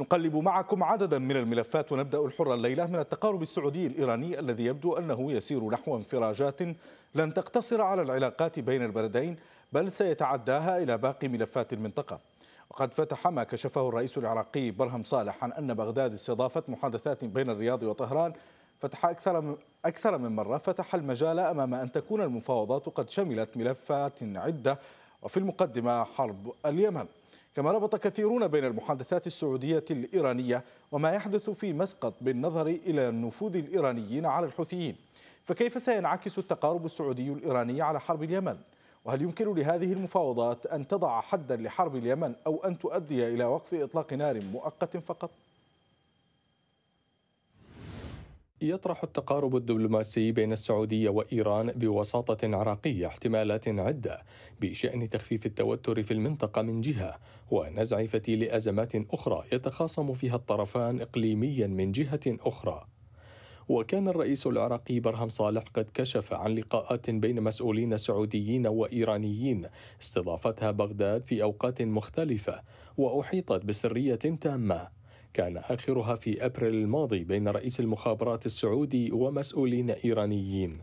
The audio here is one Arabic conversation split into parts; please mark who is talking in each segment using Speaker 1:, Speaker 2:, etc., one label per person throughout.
Speaker 1: نقلب معكم عددا من الملفات ونبدأ الحرة الليلة من التقارب السعودي الإيراني الذي يبدو أنه يسير نحو انفراجات لن تقتصر على العلاقات بين البلدين بل سيتعداها إلى باقي ملفات المنطقة وقد فتح ما كشفه الرئيس العراقي برهم صالح عن أن بغداد استضافت محادثات بين الرياض وطهران فتح أكثر من أكثر من مرة فتح المجال أمام أن تكون المفاوضات قد شملت ملفات عدة وفي المقدمة حرب اليمن كما ربط كثيرون بين المحادثات السعودية الإيرانية وما يحدث في مسقط بالنظر إلى نفوذ الإيرانيين على الحوثيين فكيف سينعكس التقارب السعودي الإيراني على حرب اليمن؟ وهل يمكن لهذه المفاوضات أن تضع حدا لحرب اليمن أو أن تؤدي إلى وقف إطلاق نار مؤقت فقط؟
Speaker 2: يطرح التقارب الدبلوماسي بين السعودية وإيران بوساطة عراقية احتمالات عدة بشأن تخفيف التوتر في المنطقة من جهة ونزع فتيل أزمات أخرى يتخاصم فيها الطرفان إقليميا من جهة أخرى وكان الرئيس العراقي برهم صالح قد كشف عن لقاءات بين مسؤولين سعوديين وايرانيين استضافتها بغداد في اوقات مختلفه واحيطت بسريه تامه كان آخرها في أبريل الماضي بين رئيس المخابرات السعودي ومسؤولين إيرانيين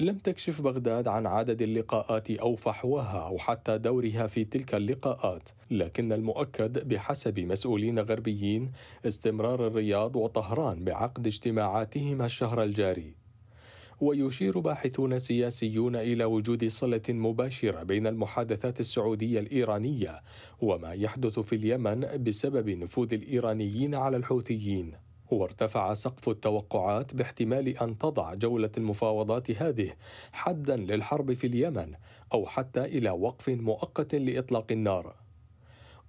Speaker 2: لم تكشف بغداد عن عدد اللقاءات او فحواها او حتى دورها في تلك اللقاءات، لكن المؤكد بحسب مسؤولين غربيين استمرار الرياض وطهران بعقد اجتماعاتهما الشهر الجاري. ويشير باحثون سياسيون إلى وجود صلة مباشرة بين المحادثات السعودية الإيرانية وما يحدث في اليمن بسبب نفوذ الإيرانيين على الحوثيين وارتفع سقف التوقعات باحتمال ان تضع جوله المفاوضات هذه حدا للحرب في اليمن او حتى الى وقف مؤقت لاطلاق النار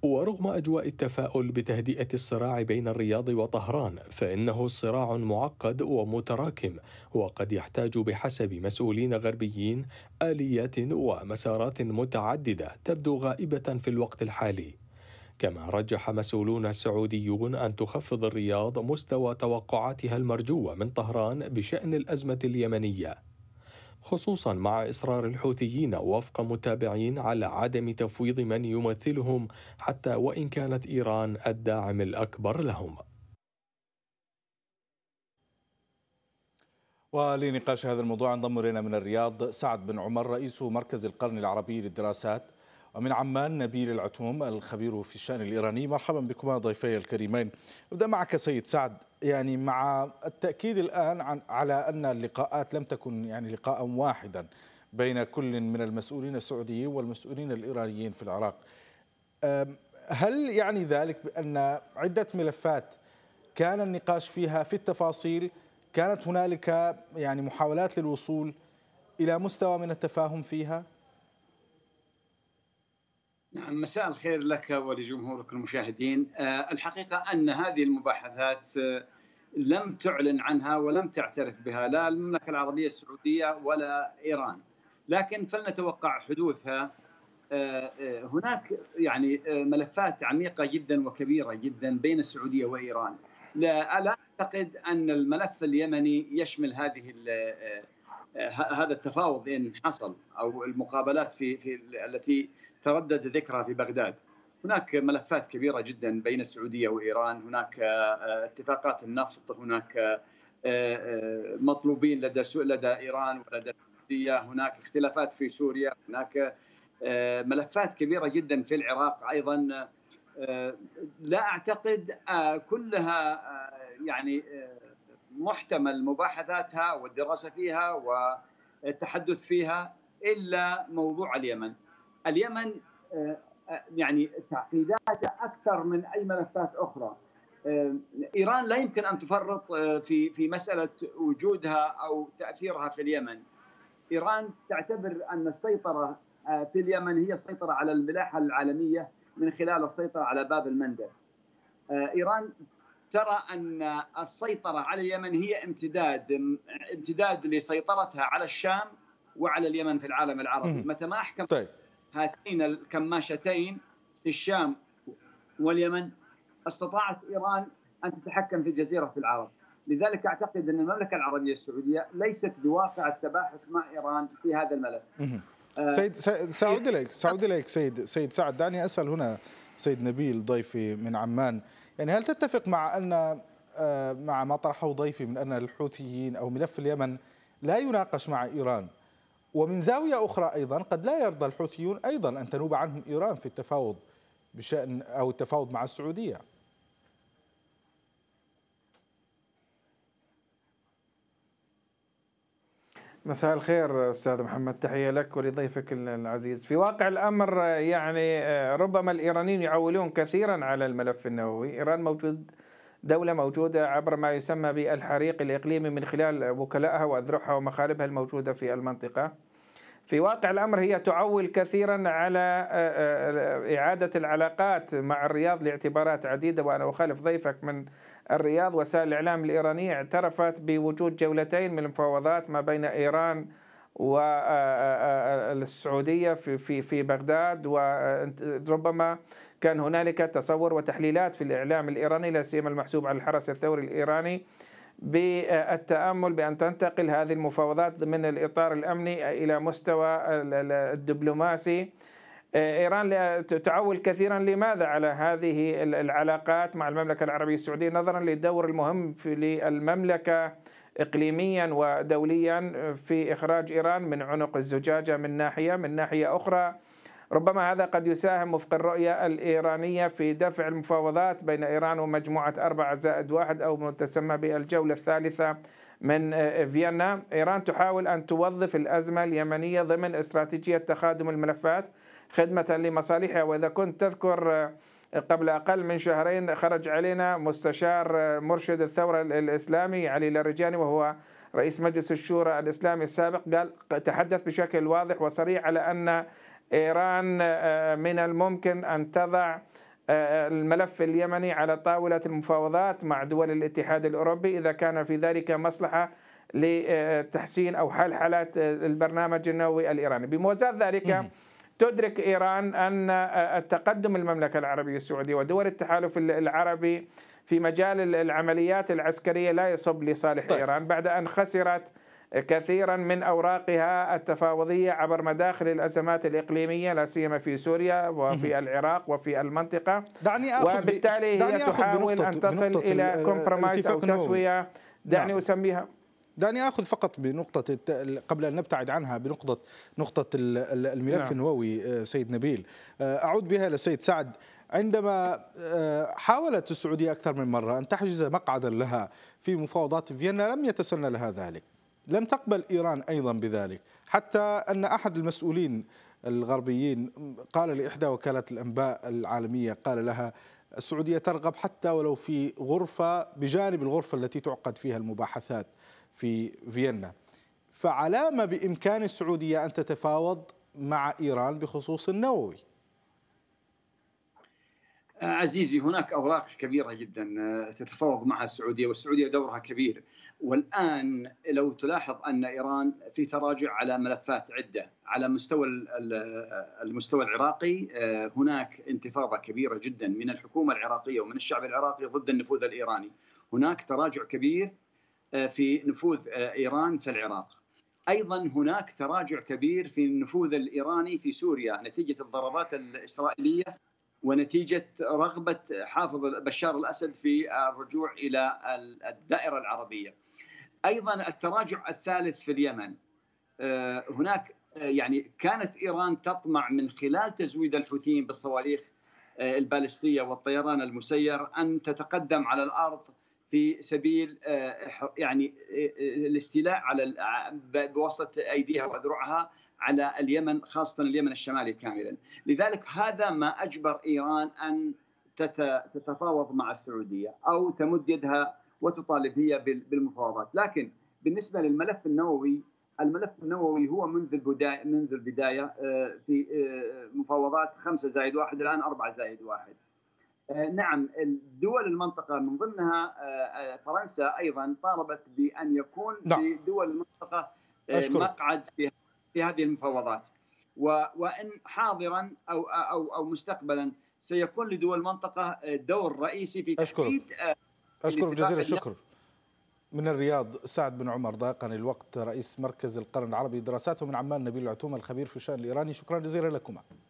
Speaker 2: ورغم اجواء التفاؤل بتهدئه الصراع بين الرياض وطهران فانه صراع معقد ومتراكم وقد يحتاج بحسب مسؤولين غربيين اليات ومسارات متعدده تبدو غائبه في الوقت الحالي كما رجح مسؤولون سعوديون ان تخفض الرياض مستوى توقعاتها المرجوه من طهران بشان الازمه اليمنيه خصوصا مع إصرار الحوثيين وفق متابعين على عدم تفويض من يمثلهم حتى وإن كانت إيران الداعم
Speaker 1: الأكبر لهم ولنقاش هذا الموضوع انضم الينا من الرياض سعد بن عمر رئيس مركز القرن العربي للدراسات ومن عمان نبيل العتوم الخبير في الشأن الإيراني مرحبا بكما ضيفي الكريمين أبدأ معك سيد سعد يعني مع التأكيد الآن عن على أن اللقاءات لم تكن يعني لقاء واحدا بين كل من المسؤولين السعوديين والمسؤولين الإيرانيين في العراق هل يعني ذلك بأن عدة ملفات كان النقاش فيها في التفاصيل كانت هنالك يعني محاولات للوصول إلى مستوى من التفاهم فيها؟
Speaker 3: نعم مساء الخير لك ولجمهورك المشاهدين آه، الحقيقة أن هذه المباحثات آه، لم تعلن عنها ولم تعترف بها لا المملكة العربية السعودية ولا إيران لكن فلنتوقع حدوثها آه، هناك يعني ملفات عميقة جدا وكبيرة جدا بين السعودية وإيران لا, أعتقد أن الملف اليمني يشمل هذه هذا التفاوض إن حصل أو المقابلات في, في التي تردد ذكرها في بغداد هناك ملفات كبيرة جدا بين السعودية وإيران هناك آه، اتفاقات النفط هناك آه، آه، مطلوبين لدى لدى إيران ولدى السعودية هناك اختلافات في سوريا هناك ملفات كبيرة جدا في العراق أيضا لا أعتقد كلها يعني محتمل مباحثاتها والدراسة فيها والتحدث فيها إلا موضوع اليمن اليمن آه، آه، يعني تعقيداته اكثر من اي ملفات اخرى آه، ايران لا يمكن ان تفرط في في مساله وجودها او تاثيرها في اليمن ايران تعتبر ان السيطره في اليمن هي السيطره على الملاحه العالميه من خلال السيطره على باب المندب ايران ترى ان السيطره على اليمن هي امتداد امتداد لسيطرتها على الشام وعلى اليمن في العالم العربي متى ما احكم طيب. هاتين الكماشتين في الشام واليمن استطاعت إيران أن تتحكم في جزيرة العرب لذلك أعتقد أن المملكة العربية السعودية ليست بواقع التباحث مع إيران في هذا الملف آه، سيد
Speaker 1: سعود إليك سعود إليك سيد سيد سعد دعني أسأل هنا سيد نبيل ضيفي من عمان يعني هل تتفق مع أن آه، مع ما طرحه ضيفي من أن الحوثيين أو ملف اليمن لا يناقش مع إيران ومن زاوية أخرى أيضا قد لا يرضى الحوثيون أيضا أن تنوب عنهم إيران في التفاوض بشأن أو التفاوض مع السعودية
Speaker 4: مساء الخير استاذ محمد تحيه لك ولضيفك العزيز في واقع الامر آه، يعني آه، ربما الايرانيين يعولون كثيرا على الملف النووي ايران موجود دولة موجودة عبر ما يسمى بالحريق الإقليمي من خلال وكلائها وأذرعها ومخالبها الموجودة في المنطقة في واقع الأمر هي تعول كثيرا على آه، آه، إعادة العلاقات مع الرياض لاعتبارات عديدة وأنا أخالف ضيفك من الرياض وسائل الإعلام الإيرانية اعترفت بوجود جولتين من المفاوضات ما بين إيران والسعودية آه، آه، آه، في في بغداد وربما كان هنالك تصور وتحليلات في الإعلام الإيراني لا سيما المحسوب على الحرس الثوري الإيراني بالتامل بان تنتقل هذه المفاوضات من الاطار الامني الى مستوى الدبلوماسي ايران تعول كثيرا لماذا على هذه العلاقات مع المملكه العربيه السعوديه نظرا للدور المهم للمملكه إقليميا ودوليا في إخراج إيران من عنق الزجاجة من ناحية من ناحية أخرى ربما هذا قد يساهم وفق الرؤية الإيرانية في دفع المفاوضات بين إيران ومجموعة أربعة زائد واحد أو ما تسمى بالجولة الثالثة من آه، فيينا إيران تحاول أن توظف الأزمة اليمنية ضمن استراتيجية تخادم الملفات خدمة لمصالحها وإذا كنت تذكر آه، قبل أقل من شهرين خرج علينا مستشار مرشد الثورة الإسلامي علي لرجاني وهو رئيس مجلس الشورى الإسلامي السابق قال تحدث بشكل واضح وصريح على أن إيران آه، من الممكن أن تضع آه، الملف اليمني على طاولة المفاوضات مع دول الاتحاد الأوروبي إذا كان في ذلك مصلحة لتحسين أو حل حالات البرنامج النووي الإيراني بموازاة ذلك تدرك إيران أن التقدم المملكة العربية السعودية ودول التحالف العربي في مجال العمليات العسكرية لا يصب لصالح طيب. إيران بعد أن خسرت كثيرا من اوراقها التفاوضيه عبر مداخل الازمات الاقليميه لا سيما في سوريا وفي العراق وفي المنطقه دعني آخذ وبالتالي هي دعني تحاول ان تصل الى كومبرمايز او تسويه دعني نعم. اسميها
Speaker 1: دعني اخذ فقط بنقطه قبل ان نبتعد عنها بنقطه نقطه الملف نعم. النووي آه، سيد نبيل آه، اعود بها للسيد سعد عندما آه، حاولت السعوديه اكثر من مره ان تحجز مقعدا لها في مفاوضات فيينا لم يتسنى لها ذلك لم تقبل ايران ايضا بذلك حتى ان احد المسؤولين الغربيين قال لاحدى وكالات الانباء العالميه قال لها السعوديه ترغب حتى ولو في غرفه بجانب الغرفه التي تعقد فيها المباحثات في فيينا فعلامة بإمكان السعودية أن تتفاوض مع إيران بخصوص النووي
Speaker 3: آه، عزيزي هناك اوراق كبيره جدا آه، تتفاوض مع السعوديه والسعوديه دورها كبير والان لو تلاحظ ان ايران في تراجع على ملفات عده على مستوى آه، المستوى العراقي هناك انتفاضه كبيره جدا من الحكومه العراقيه ومن الشعب العراقي ضد النفوذ الايراني هناك تراجع كبير آه، في نفوذ آه، ايران في العراق. ايضا هناك تراجع كبير في النفوذ الايراني في سوريا نتيجه الضربات الاسرائيليه ونتيجه رغبه حافظ بشار الاسد في الرجوع الى الدائره العربيه. ايضا التراجع الثالث في اليمن. آه، هناك يعني كانت ايران تطمع من خلال تزويد الحوثيين بالصواريخ البالستيه والطيران المسير ان تتقدم على الارض في سبيل آه، يعني آه، آه، الاستيلاء على بواسطه ايديها واذرعها على اليمن خاصه اليمن الشمالي كاملا، لذلك هذا ما اجبر ايران ان تتفاوض مع السعوديه او تمد يدها وتطالب هي بالمفاوضات، لكن بالنسبه للملف النووي الملف النووي هو منذ البدايه منذ البدايه في مفاوضات خمسه زائد واحد الان اربعه زائد واحد. آه، نعم دول المنطقه من ضمنها آه، آه، فرنسا ايضا طالبت بان يكون لدول نعم. المنطقه أشكرك. مقعد في هذه المفاوضات وان حاضرا او او او مستقبلا سيكون لدول المنطقه دور رئيسي في تحديد اشكرك جزيل الشكر
Speaker 1: من الرياض سعد بن عمر ضاقني الوقت رئيس مركز القرن العربي دراساته من عمان نبيل العتومه الخبير في الشان الايراني شكرا جزيلا لكما